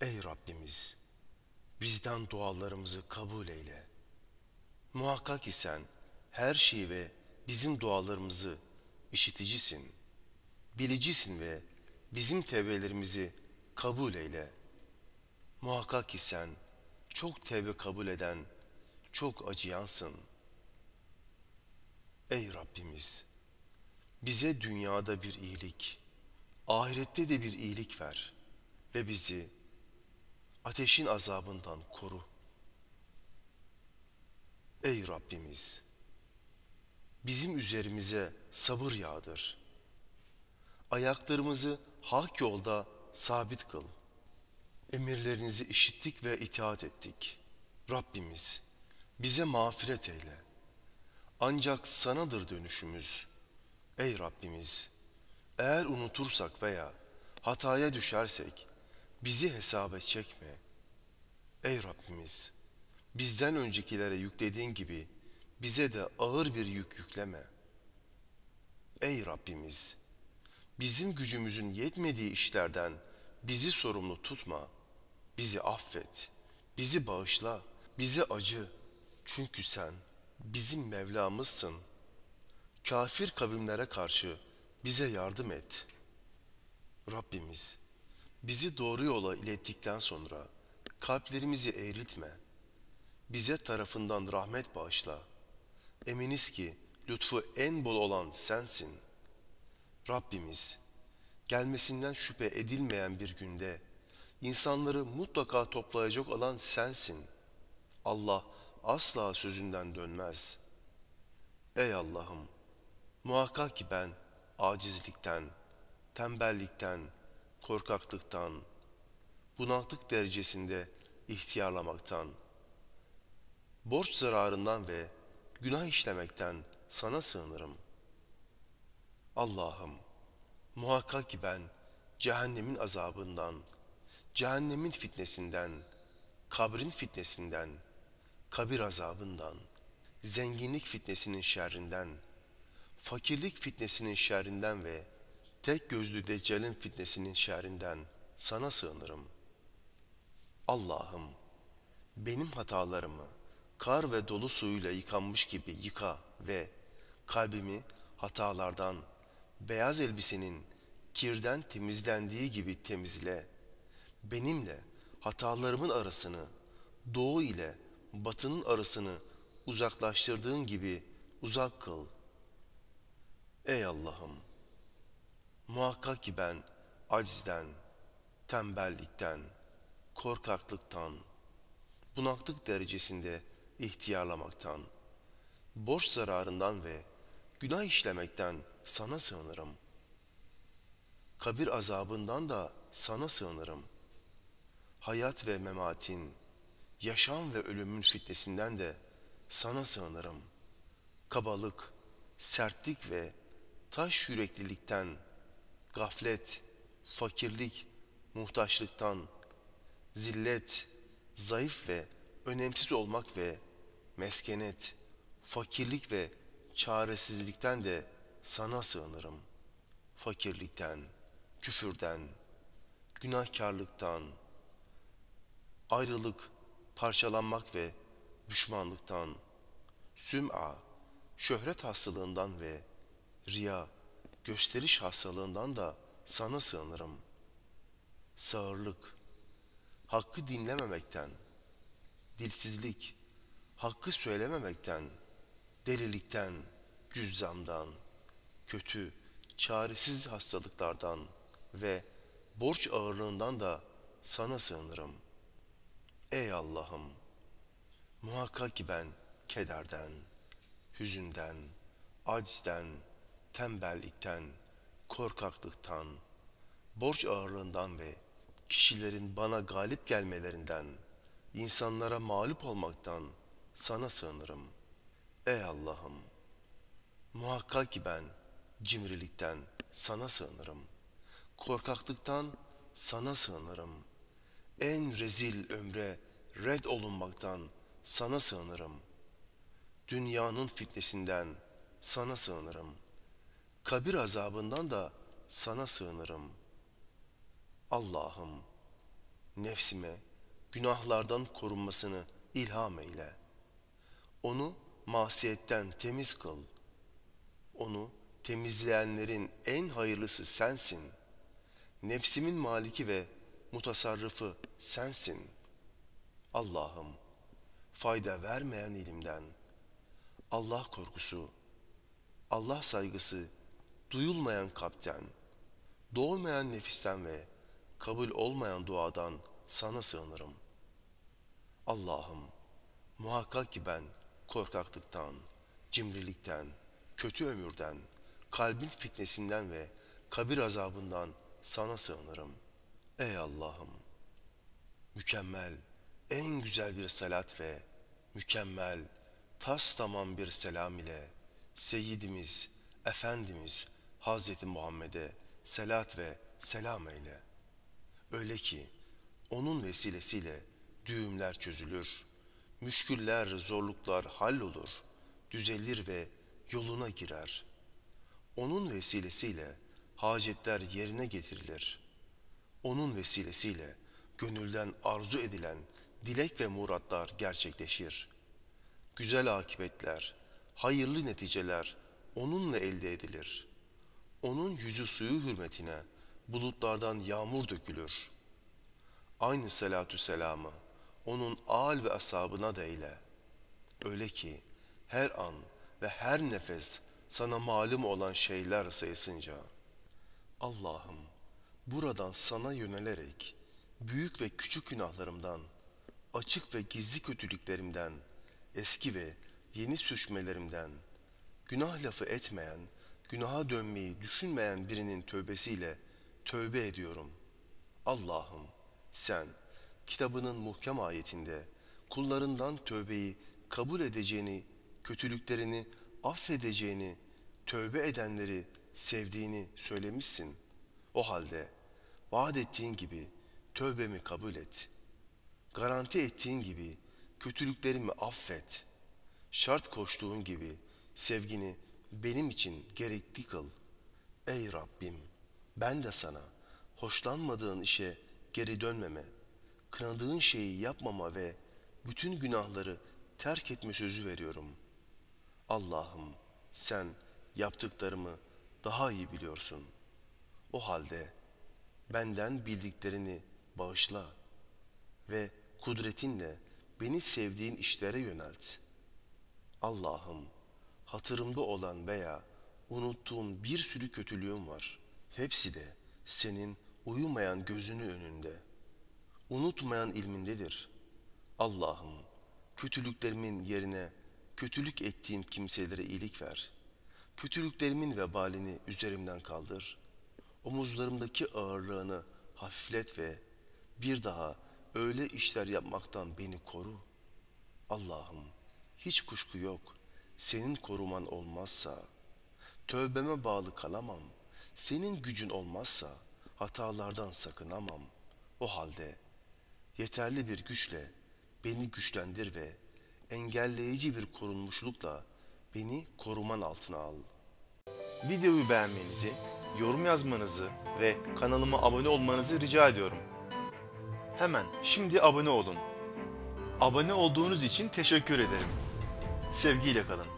Ey Rabbimiz! Bizden dualarımızı kabul eyle. Muhakkak ki sen her şeyi ve bizim dualarımızı işiticisin, bilicisin ve bizim tevbelerimizi kabul eyle. Muhakkak ki sen çok tevbe kabul eden, çok acıyansın. Ey Rabbimiz! Bize dünyada bir iyilik, ahirette de bir iyilik ver ve bizi ateşin azabından koru. Ey Rabbimiz! Bizim üzerimize sabır yağdır. Ayaklarımızı hak yolda sabit kıl. Emirlerinizi işittik ve itaat ettik. Rabbimiz bize mağfiret eyle. Ancak sanadır dönüşümüz. Ey Rabbimiz! Eğer unutursak veya hataya düşersek, Bizi hesaba çekme. Ey Rabbimiz, bizden öncekilere yüklediğin gibi bize de ağır bir yük yükleme. Ey Rabbimiz, bizim gücümüzün yetmediği işlerden bizi sorumlu tutma. Bizi affet, bizi bağışla, bizi acı. Çünkü sen bizim Mevlamızsın. Kafir kavimlere karşı bize yardım et. Rabbimiz, Bizi doğru yola ilettikten sonra kalplerimizi eğriltme. Bize tarafından rahmet bağışla. Eminiz ki lütfu en bol olan sensin. Rabbimiz, gelmesinden şüphe edilmeyen bir günde insanları mutlaka toplayacak olan sensin. Allah asla sözünden dönmez. Ey Allah'ım! Muhakkak ki ben acizlikten, tembellikten, korkaklıktan, bunaltık derecesinde ihtiyarlamaktan, borç zararından ve günah işlemekten sana sığınırım. Allah'ım, muhakkak ki ben cehennemin azabından, cehennemin fitnesinden, kabrin fitnesinden, kabir azabından, zenginlik fitnesinin şerrinden, fakirlik fitnesinin şerrinden ve tek gözlü Deccal'in fitnesinin şerrinden sana sığınırım. Allah'ım benim hatalarımı kar ve dolu suyuyla yıkanmış gibi yıka ve kalbimi hatalardan, beyaz elbisenin kirden temizlendiği gibi temizle. Benimle hatalarımın arasını, doğu ile batının arasını uzaklaştırdığın gibi uzak kıl. Ey Allah'ım! Muhakkak ki ben acizden, tembellikten, korkaklıktan, bunaklık derecesinde ihtiyarlamaktan, borç zararından ve günah işlemekten sana sığınırım. Kabir azabından da sana sığınırım. Hayat ve mematin, yaşam ve ölümün fitnesinden de sana sığınırım. Kabalık, sertlik ve taş yüreklilikten gaflet, fakirlik, muhtaçlıktan, zillet, zayıf ve önemsiz olmak ve meskenet, fakirlik ve çaresizlikten de sana sığınırım. Fakirlikten, küfürden, günahkarlıktan, ayrılık, parçalanmak ve düşmanlıktan, süm'a, şöhret hastalığından ve riya, gösteriş hastalığından da sana sığınırım. Sağırlık, hakkı dinlememekten, dilsizlik, hakkı söylememekten, delilikten, cüzzamdan, kötü, çaresiz hastalıklardan ve borç ağırlığından da sana sığınırım. Ey Allah'ım! Muhakkak ki ben kederden, hüzünden, acizden, tembellikten, korkaklıktan, borç ağırlığından ve kişilerin bana galip gelmelerinden, insanlara mağlup olmaktan sana sığınırım. Ey Allah'ım! Muhakkak ki ben cimrilikten sana sığınırım. Korkaklıktan sana sığınırım. En rezil ömre red olunmaktan sana sığınırım. Dünyanın fitnesinden sana sığınırım.'' kabir azabından da sana sığınırım. Allah'ım nefsime günahlardan korunmasını ilham eyle. Onu masiyetten temiz kıl. Onu temizleyenlerin en hayırlısı sensin. Nefsimin maliki ve mutasarrıfı sensin. Allah'ım fayda vermeyen ilimden, Allah korkusu, Allah saygısı duyulmayan kalpten, doğmayan nefisten ve kabul olmayan duadan sana sığınırım. Allah'ım muhakkak ki ben korkaklıktan, cimrilikten, kötü ömürden, kalbin fitnesinden ve kabir azabından sana sığınırım. Ey Allah'ım! Mükemmel, en güzel bir salat ve mükemmel, tas tamam bir selam ile Seyyidimiz, Efendimiz Hz. Muhammed'e selat ve selam eyle. Öyle ki onun vesilesiyle düğümler çözülür, müşküller, zorluklar hallolur, düzelir ve yoluna girer. Onun vesilesiyle hacetler yerine getirilir. Onun vesilesiyle gönülden arzu edilen dilek ve muratlar gerçekleşir. Güzel akıbetler, hayırlı neticeler onunla elde edilir. Onun yüzü suyu hürmetine bulutlardan yağmur dökülür. Aynı selatü selamı onun al ve asabına da eyle. Öyle ki her an ve her nefes sana malum olan şeyler sayısınca. Allah'ım buradan sana yönelerek büyük ve küçük günahlarımdan, açık ve gizli kötülüklerimden, eski ve yeni suçmelerimden günah lafı etmeyen günaha dönmeyi düşünmeyen birinin tövbesiyle tövbe ediyorum. Allah'ım sen kitabının muhkem ayetinde kullarından tövbeyi kabul edeceğini, kötülüklerini affedeceğini, tövbe edenleri sevdiğini söylemişsin. O halde vaat ettiğin gibi tövbemi kabul et. Garanti ettiğin gibi kötülüklerimi affet. Şart koştuğun gibi sevgini benim için gerekli kıl. Ey Rabbim ben de sana hoşlanmadığın işe geri dönmeme, kınadığın şeyi yapmama ve bütün günahları terk etme sözü veriyorum. Allah'ım sen yaptıklarımı daha iyi biliyorsun. O halde benden bildiklerini bağışla ve kudretinle beni sevdiğin işlere yönelt. Allah'ım hatırımda olan veya unuttuğum bir sürü kötülüğüm var. Hepsi de senin uyumayan gözünü önünde, unutmayan ilmindedir. Allah'ım kötülüklerimin yerine kötülük ettiğim kimselere iyilik ver. Kötülüklerimin vebalini üzerimden kaldır. Omuzlarımdaki ağırlığını hafiflet ve bir daha öyle işler yapmaktan beni koru. Allah'ım hiç kuşku yok senin koruman olmazsa, tövbeme bağlı kalamam, senin gücün olmazsa hatalardan sakınamam. O halde yeterli bir güçle beni güçlendir ve engelleyici bir korunmuşlukla beni koruman altına al. Videoyu beğenmenizi, yorum yazmanızı ve kanalıma abone olmanızı rica ediyorum. Hemen şimdi abone olun. Abone olduğunuz için teşekkür ederim. Sevgiyle kalın.